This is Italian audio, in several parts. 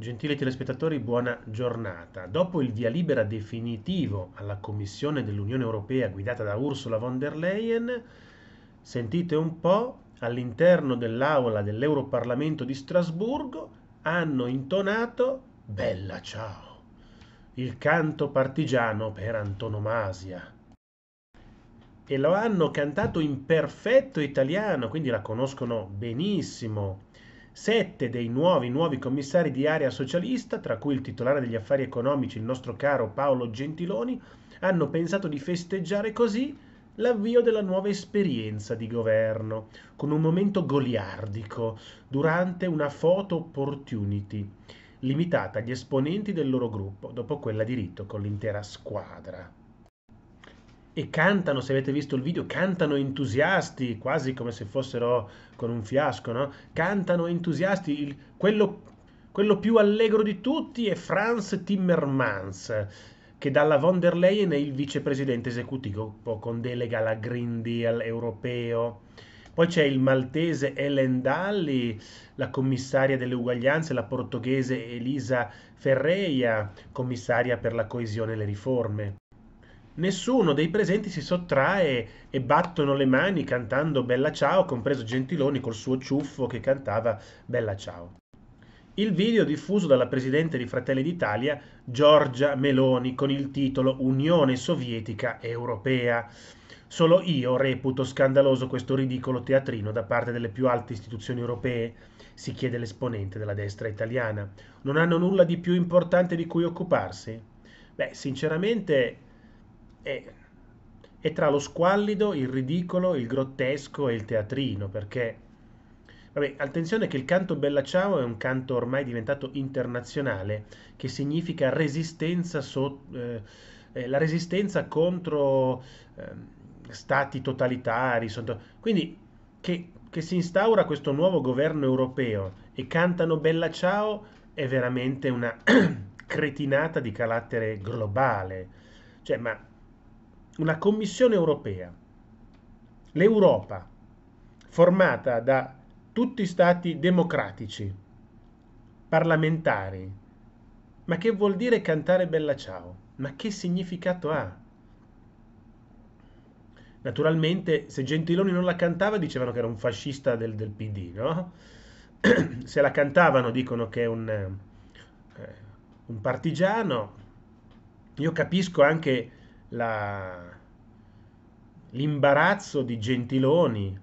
Gentili telespettatori, buona giornata. Dopo il via libera definitivo alla Commissione dell'Unione Europea guidata da Ursula von der Leyen, sentite un po', all'interno dell'aula dell'Europarlamento di Strasburgo hanno intonato Bella ciao, il canto partigiano per antonomasia. E lo hanno cantato in perfetto italiano, quindi la conoscono benissimo Sette dei nuovi, nuovi commissari di area socialista, tra cui il titolare degli affari economici, il nostro caro Paolo Gentiloni, hanno pensato di festeggiare così l'avvio della nuova esperienza di governo, con un momento goliardico, durante una photo opportunity, limitata agli esponenti del loro gruppo, dopo quella di rito con l'intera squadra e cantano, se avete visto il video, cantano entusiasti, quasi come se fossero con un fiasco, no? Cantano entusiasti, il, quello, quello, più allegro di tutti è Franz Timmermans, che dalla von der Leyen è il vicepresidente esecutivo con delega alla Green Deal europeo. Poi c'è il maltese Ellen Dalli, la commissaria delle uguaglianze, la portoghese Elisa Ferreira, commissaria per la coesione e le riforme. Nessuno dei presenti si sottrae e battono le mani cantando Bella Ciao, compreso Gentiloni col suo ciuffo che cantava Bella Ciao. Il video diffuso dalla presidente di Fratelli d'Italia, Giorgia Meloni, con il titolo Unione Sovietica Europea. Solo io reputo scandaloso questo ridicolo teatrino da parte delle più alte istituzioni europee, si chiede l'esponente della destra italiana. Non hanno nulla di più importante di cui occuparsi? Beh, sinceramente è, è tra lo squallido, il ridicolo, il grottesco e il teatrino, perché... Vabbè, attenzione che il canto Bella Ciao è un canto ormai diventato internazionale, che significa resistenza so, eh, eh, la resistenza contro eh, stati totalitari. Sotto... Quindi che, che, si instaura questo nuovo governo europeo e cantano Bella Ciao è veramente una cretinata di carattere globale. Cioè, ma una commissione europea, l'Europa, formata da tutti stati democratici, parlamentari. Ma che vuol dire cantare bella ciao? Ma che significato ha? Naturalmente, se Gentiloni non la cantava, dicevano che era un fascista del, del PD, no? se la cantavano, dicono che è un, eh, un partigiano. Io capisco anche l'imbarazzo di Gentiloni.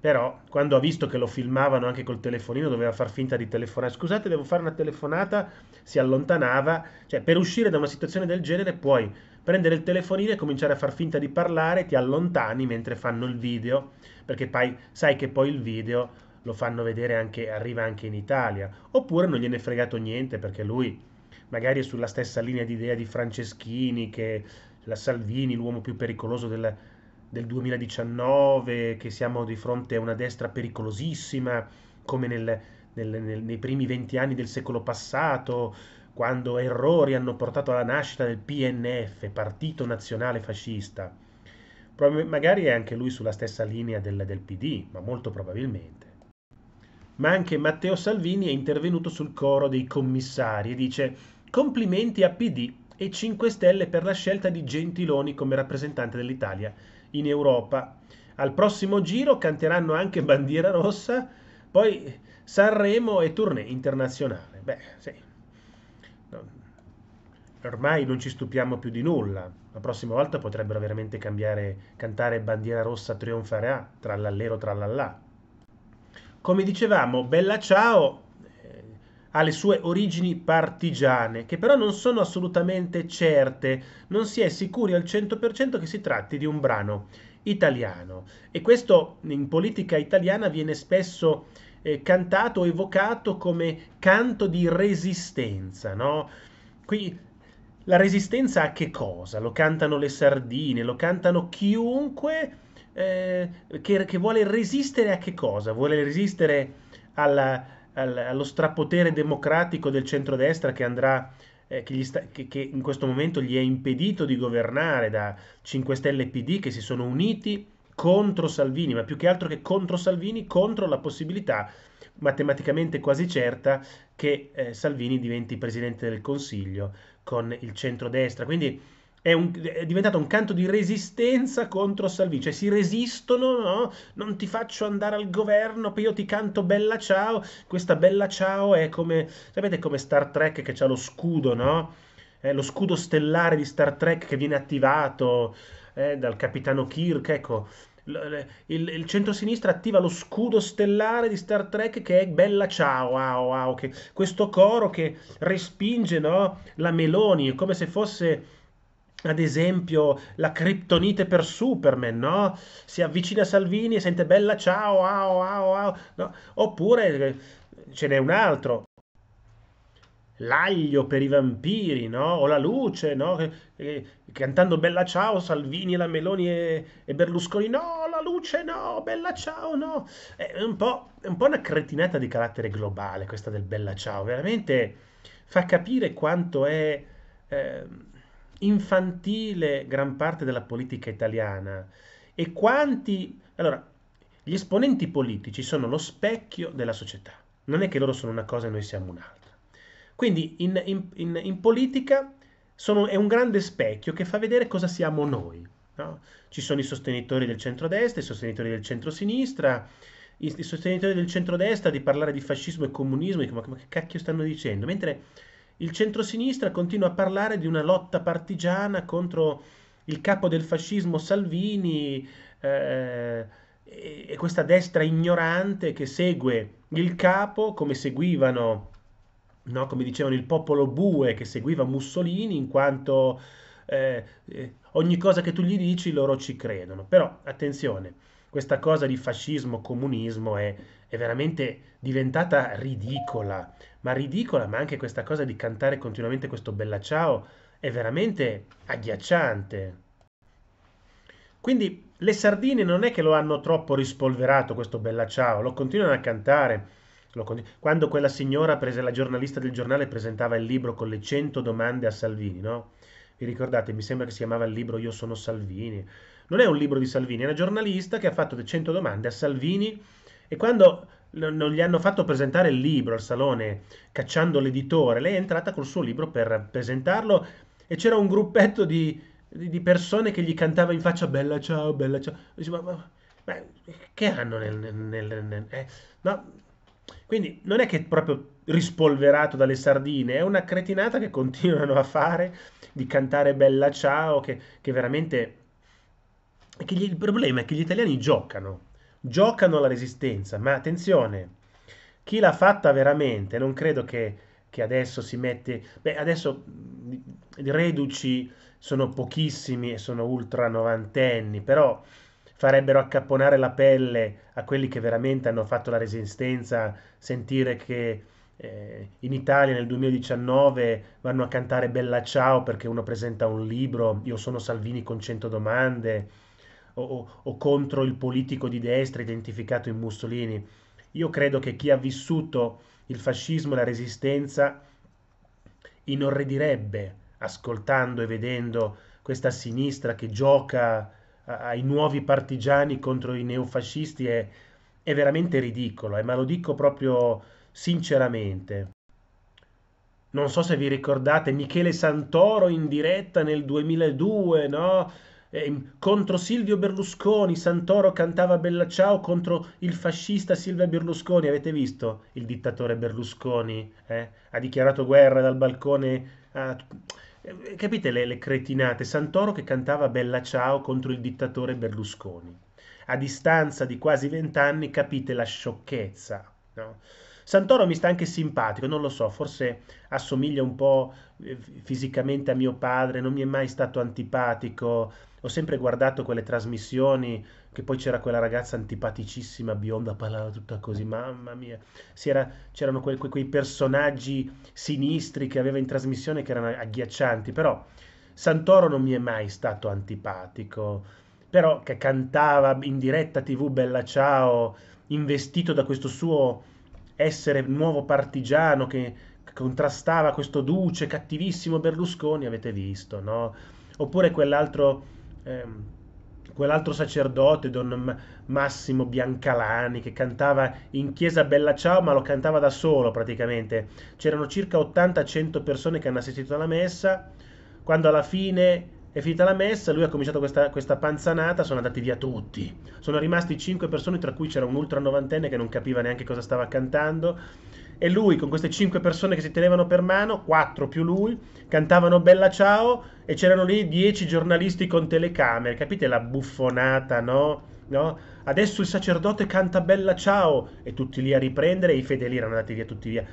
Però, quando ha visto che lo filmavano anche col telefonino, doveva far finta di telefonare. Scusate, devo fare una telefonata. Si allontanava. Cioè, per uscire da una situazione del genere, puoi prendere il telefonino e cominciare a far finta di parlare. Ti allontani mentre fanno il video, perché poi, sai che poi il video lo fanno vedere anche, arriva anche in Italia. Oppure non gliene è fregato niente perché lui magari è sulla stessa linea di idea di Franceschini, che la Salvini, l'uomo più pericoloso del, del 2019, che siamo di fronte a una destra pericolosissima, come nel, nel, nel, nei primi venti anni del secolo passato, quando errori hanno portato alla nascita del PNF, Partito Nazionale Fascista. magari è anche lui sulla stessa linea del, del PD, ma molto probabilmente. Ma anche Matteo Salvini è intervenuto sul coro dei commissari e dice Complimenti a PD e 5 Stelle per la scelta di Gentiloni come rappresentante dell'Italia in Europa. Al prossimo giro canteranno anche bandiera rossa, poi Sanremo e tournée internazionale. Beh, sì. Ormai non ci stupiamo più di nulla. La prossima volta potrebbero veramente cambiare, cantare bandiera rossa trionfare a, trallallero trallallà. Come dicevamo, bella ciao alle sue origini partigiane, che però non sono assolutamente certe, non si è sicuri al 100% che si tratti di un brano italiano. E questo in politica italiana viene spesso eh, cantato o evocato come canto di resistenza, no? Qui la resistenza a che cosa? Lo cantano le sardine, lo cantano chiunque eh, che, che, vuole resistere a che cosa? Vuole resistere alla, al, allo strapotere democratico del centrodestra che andrà eh, che, sta, che, che, in questo momento gli è impedito di governare da 5 Stelle e PD che si sono uniti contro Salvini, ma più che altro che contro Salvini, contro la possibilità matematicamente quasi certa che eh, Salvini diventi presidente del Consiglio con il centrodestra. Quindi è, un, è, diventato un canto di resistenza contro Salvini, cioè si resistono, no? non ti faccio andare al governo, poi io ti canto bella ciao, questa bella ciao è come, sapete come Star Trek che ha lo scudo, no? eh, lo scudo stellare di Star Trek che viene attivato eh, dal capitano Kirk, ecco, il, il centro-sinistra attiva lo scudo stellare di Star Trek che è bella ciao, wow, wow, che, questo coro che respinge no? la Meloni, è come se fosse ad esempio la criptonite per Superman, no? Si avvicina a Salvini e sente bella ciao, au, au, au, no? Oppure ce n'è un altro. L'aglio per i vampiri, no? O la luce, no? E, e, cantando Bella Ciao, Salvini, la Meloni e, e, Berlusconi, no, la luce, no, Bella Ciao, no. È un po', è un po' una cretinata di carattere globale questa del Bella Ciao, veramente fa capire quanto è... Eh, infantile gran parte della politica italiana e quanti... Allora, gli esponenti politici sono lo specchio della società. Non è che loro sono una cosa e noi siamo un'altra. Quindi in, in, in, in politica sono, è un grande specchio che fa vedere cosa siamo noi. No? Ci sono i sostenitori del centrodestra, i sostenitori del centrosinistra, i, i sostenitori del centrodestra di parlare di fascismo e comunismo, dico, ma, ma che cacchio stanno dicendo? Mentre il centrosinistra continua a parlare di una lotta partigiana contro il capo del fascismo Salvini eh, e questa destra ignorante che segue il capo come seguivano, no, come dicevano, il popolo bue che seguiva Mussolini in quanto eh, eh ogni cosa che tu gli dici loro ci credono. Però attenzione questa cosa di fascismo, comunismo è, è, veramente diventata ridicola, ma ridicola, ma anche questa cosa di cantare continuamente questo bella ciao è veramente agghiacciante. Quindi le sardine non è che lo hanno troppo rispolverato questo bella ciao, lo continuano a cantare. Quando quella signora, prese, la giornalista del giornale, presentava il libro con le 100 domande a Salvini, no? Vi ricordate, mi sembra che si chiamava il libro Io sono Salvini non è un libro di Salvini, è una giornalista che ha fatto 100 domande a Salvini e quando non gli hanno fatto presentare il libro al salone cacciando l'editore, lei è entrata col suo libro per presentarlo e c'era un gruppetto di, di persone che gli cantava in faccia bella ciao, bella ciao. Dice, ma, ma, che hanno nel... nel, nel eh? no. Quindi non è che è proprio rispolverato dalle sardine, è una cretinata che continuano a fare, di cantare bella ciao, che, che veramente che gli, il problema è che gli italiani giocano, giocano alla resistenza, ma attenzione, chi l'ha fatta veramente non credo che, che adesso si mette... Beh, adesso i reduci sono pochissimi e sono ultra novantenni, però farebbero accapponare la pelle a quelli che veramente hanno fatto la resistenza, sentire che eh, in Italia nel 2019 vanno a cantare Bella Ciao perché uno presenta un libro, io sono Salvini con 100 domande, o, o contro il politico di destra identificato in Mussolini. Io credo che chi ha vissuto il fascismo e la resistenza inorridirebbe ascoltando e vedendo questa sinistra che gioca ai nuovi partigiani contro i neofascisti è, è veramente ridicolo, eh, ma lo dico proprio sinceramente. Non so se vi ricordate Michele Santoro in diretta nel 2002, no? eh, contro Silvio Berlusconi, Santoro cantava Bella Ciao contro il fascista Silvio Berlusconi, avete visto? Il dittatore Berlusconi eh? ha dichiarato guerra dal balcone. A... Eh, capite le, le cretinate? Santoro che cantava Bella Ciao contro il dittatore Berlusconi. A distanza di quasi vent'anni capite la sciocchezza. No? Santoro mi sta anche simpatico, non lo so, forse assomiglia un po' eh, fisicamente a mio padre, non mi è mai stato antipatico, ho sempre guardato quelle trasmissioni che poi c'era quella ragazza antipaticissima, bionda, parlava tutta così, mamma mia. Si era- c'erano que- que- quei personaggi sinistri che aveva in trasmissione che erano agghiaccianti, però Santoro non mi è mai stato antipatico, però che cantava in diretta TV Bella Ciao, investito da questo suo essere nuovo partigiano che contrastava questo duce cattivissimo Berlusconi, avete visto, no? Oppure quell'altro ehm, quell'altro sacerdote, don Massimo Biancalani, che cantava in chiesa Bella Ciao, ma lo cantava da solo praticamente. C'erano circa 80-100 persone che hanno assistito alla messa. Quando alla fine è finita la messa, lui ha cominciato questa, questa panzanata, sono andati via tutti. Sono rimasti 5 persone, tra cui c'era un ultra novantenne che non capiva neanche cosa stava cantando e lui con queste cinque persone che si tenevano per mano, quattro più lui, cantavano Bella Ciao e c'erano lì dieci giornalisti con telecamere, capite la buffonata, no? no? Adesso il sacerdote canta Bella Ciao e tutti lì a riprendere e i fedeli erano andati via tutti via.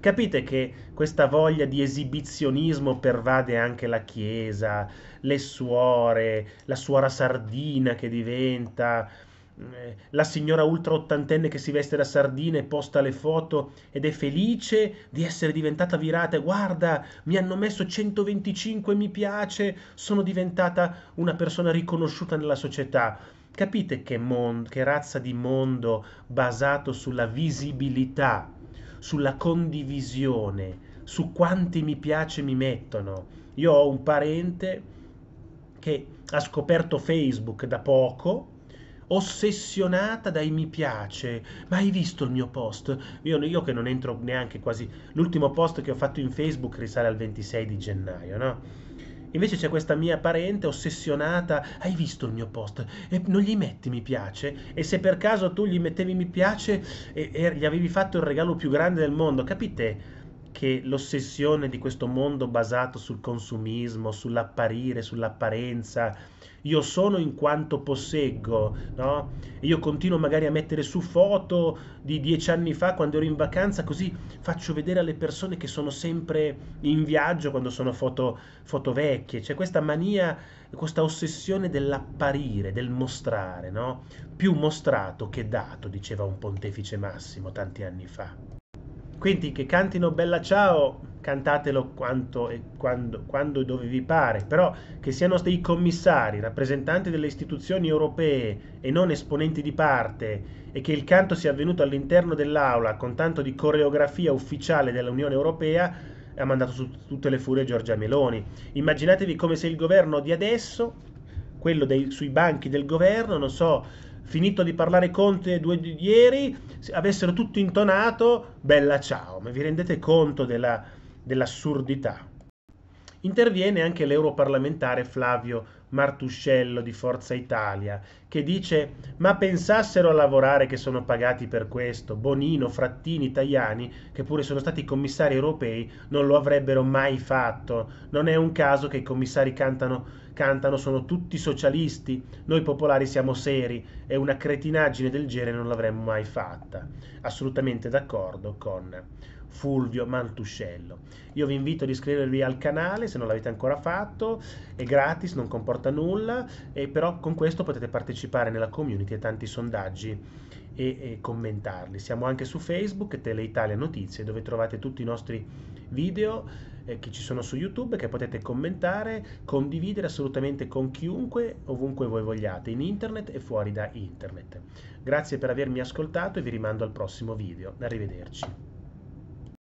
Capite che questa voglia di esibizionismo pervade anche la chiesa, le suore, la suora sardina che diventa eh, la signora ultra ottantenne che si veste da sardine e posta le foto ed è felice di essere diventata virata. Guarda, mi hanno messo 125 mi piace, sono diventata una persona riconosciuta nella società. Capite che, mon- che razza di mondo basato sulla visibilità, sulla condivisione, su quanti mi piace mi mettono. Io ho un parente che ha scoperto Facebook da poco ossessionata dai mi piace. Ma hai visto il mio post? Io, io, che non entro neanche quasi... L'ultimo post che ho fatto in Facebook risale al 26 di gennaio, no? Invece c'è questa mia parente ossessionata, hai visto il mio post? E non gli metti mi piace? E se per caso tu gli mettevi mi piace e, e gli avevi fatto il regalo più grande del mondo, capite? che l'ossessione di questo mondo basato sul consumismo, sull'apparire, sull'apparenza, io sono in quanto posseggo, no? io continuo magari a mettere su foto di dieci anni fa quando ero in vacanza, così faccio vedere alle persone che sono sempre in viaggio quando sono foto, foto vecchie. C'è questa mania, questa ossessione dell'apparire, del mostrare, no? Più mostrato che dato, diceva un pontefice Massimo tanti anni fa. Quindi che cantino Bella Ciao, cantatelo quanto e quando, quando e dove vi pare, però che siano dei commissari, rappresentanti delle istituzioni europee e non esponenti di parte, e che il canto sia avvenuto all'interno dell'aula con tanto di coreografia ufficiale dell'Unione Europea, ha mandato su tutte le furie Giorgia Meloni. Immaginatevi come se il governo di adesso, quello dei, sui banchi del governo, non so, finito di parlare Conte due di ieri, avessero tutto intonato bella ciao, ma vi rendete conto della, dell'assurdità? Interviene anche l'europarlamentare Flavio Martuscello di Forza Italia, che dice ma pensassero a lavorare che sono pagati per questo, Bonino, Frattini, Tajani, che pure sono stati commissari europei, non lo avrebbero mai fatto. Non è un caso che i commissari cantano, cantano sono tutti socialisti, noi popolari siamo seri e una cretinaggine del genere non l'avremmo mai fatta. Assolutamente d'accordo con Fulvio Mantuscello. Io vi invito ad iscrivervi al canale se non l'avete ancora fatto, è gratis, non comporta nulla, e però con questo potete partecipare nella community a tanti sondaggi e, e commentarli. Siamo anche su Facebook, Teleitalia Notizie, dove trovate tutti i nostri video eh, che ci sono su YouTube, che potete commentare, condividere assolutamente con chiunque, ovunque voi vogliate, in internet e fuori da internet. Grazie per avermi ascoltato e vi rimando al prossimo video. Arrivederci.